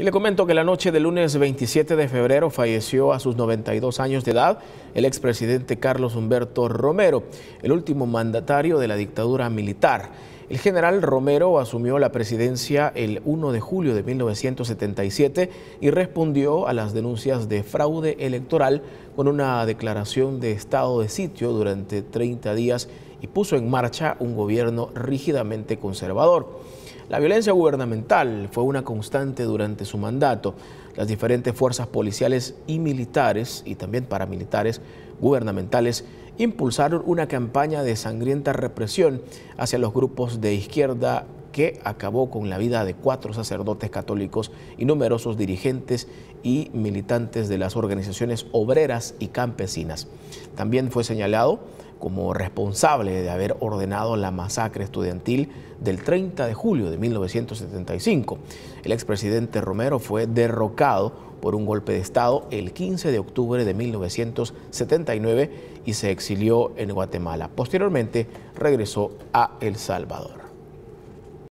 Y le comento que la noche del lunes 27 de febrero falleció a sus 92 años de edad el expresidente Carlos Humberto Romero, el último mandatario de la dictadura militar. El general Romero asumió la presidencia el 1 de julio de 1977 y respondió a las denuncias de fraude electoral con una declaración de estado de sitio durante 30 días y puso en marcha un gobierno rígidamente conservador. La violencia gubernamental fue una constante durante su mandato. Las diferentes fuerzas policiales y militares, y también paramilitares gubernamentales, impulsaron una campaña de sangrienta represión hacia los grupos de izquierda que acabó con la vida de cuatro sacerdotes católicos y numerosos dirigentes y militantes de las organizaciones obreras y campesinas. También fue señalado como responsable de haber ordenado la masacre estudiantil del 30 de julio de 1975. El expresidente Romero fue derrocado por un golpe de Estado el 15 de octubre de 1979 y se exilió en Guatemala. Posteriormente regresó a El Salvador.